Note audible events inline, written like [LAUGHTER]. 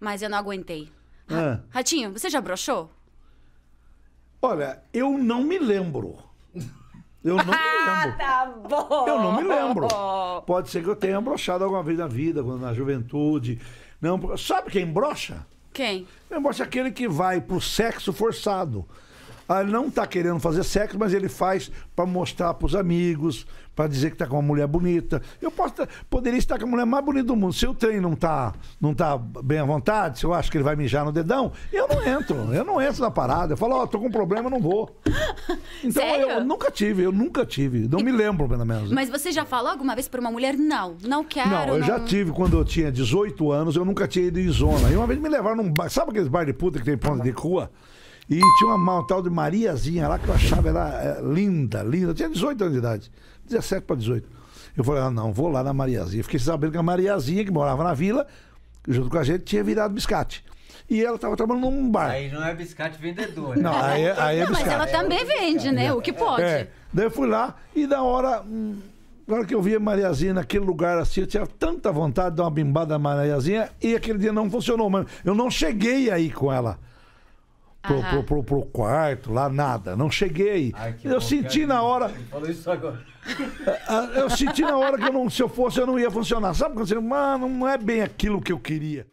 mas eu não aguentei. Ah. Ratinho, você já broxou? Olha, eu não me lembro. Eu não me [LAUGHS] ah, lembro. Ah, tá bom. Eu não me lembro. [LAUGHS] Pode ser que eu tenha brochado alguma vez na vida, na juventude. Não, sabe quem brocha? Quem? Quem brocha é aquele que vai pro sexo forçado. Ah, ele não está querendo fazer sexo, mas ele faz para mostrar para os amigos, para dizer que está com uma mulher bonita. Eu posso, tá, poderia estar com a mulher mais bonita do mundo. Se o trem não está não tá bem à vontade, se eu acho que ele vai mijar no dedão, eu não entro. Eu não entro na parada. Eu falo, ó, oh, tô com um problema, não vou. [LAUGHS] Então Sério? eu nunca tive, eu nunca tive. Não me lembro, pelo menos. Mas você já falou alguma vez para uma mulher, não, não quero. Não, eu não... já tive quando eu tinha 18 anos, eu nunca tinha ido em zona. E uma vez me levaram num bar. Sabe aqueles bar de puta que tem ponta de rua? E tinha uma, uma tal de Mariazinha lá que eu achava ela é, linda, linda. Eu tinha 18 anos de idade, 17 para 18. Eu falei, ah, não, vou lá na Mariazinha. Fiquei sabendo que a Mariazinha, que morava na vila, junto com a gente, tinha virado biscate. E ela estava trabalhando num bar. Aí não é biscate vendedor, né? Não, aí, é, aí é biscate. Mas ela também vende, né? O que é, pode. É. Daí eu fui lá e na hora. Hum, na hora que eu vi a Mariazinha naquele lugar assim, eu tinha tanta vontade de dar uma bimbada na Mariazinha e aquele dia não funcionou, mano. Eu não cheguei aí com ela pro, pro, pro, pro, quarto, lá, nada. Não cheguei. Ai, eu bom, senti cara. na hora. Falou isso agora. [LAUGHS] Ah, eu senti na hora que eu não, se eu fosse, eu não ia funcionar. Sabe quando você, mano, não é bem aquilo que eu queria.